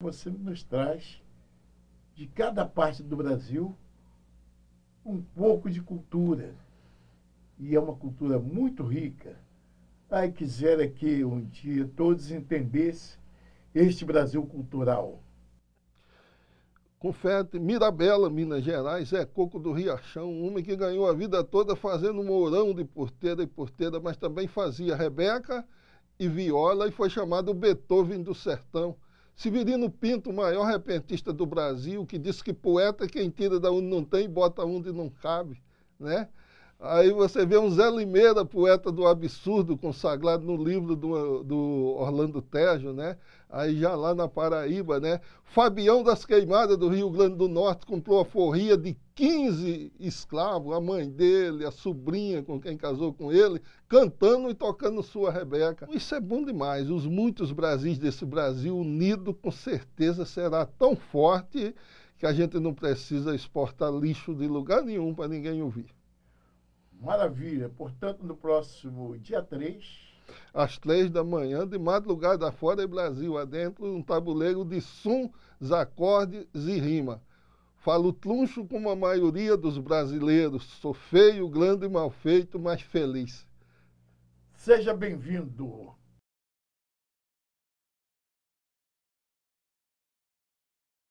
você nos traz de cada parte do Brasil um pouco de cultura. E é uma cultura muito rica. Ai, quisera que um dia todos entendessem este Brasil cultural. Confete, Mirabela, Minas Gerais, é Coco do Riachão, um homem que ganhou a vida toda fazendo mourão de porteira e porteira, mas também fazia Rebeca e viola e foi chamado Beethoven do Sertão. Severino Pinto, maior repentista do Brasil, que disse que poeta é quem tira da onde não tem, bota onde não cabe, né? Aí você vê um Zé Limeira, poeta do absurdo, consagrado no livro do, do Orlando Tejo, né? Aí já lá na Paraíba, né? Fabião das Queimadas do Rio Grande do Norte comprou a forria de 15 escravos, a mãe dele, a sobrinha com quem casou com ele, cantando e tocando sua Rebeca. Isso é bom demais. Os muitos Brasis desse Brasil unido com certeza será tão forte que a gente não precisa exportar lixo de lugar nenhum para ninguém ouvir. Maravilha. Portanto, no próximo dia 3. Às três da manhã, de madrugada fora e Brasil adentro, um tabuleiro de sons, acordes e rima. Falo truncho como a maioria dos brasileiros. Sou feio, grande, e mal feito, mas feliz. Seja bem-vindo.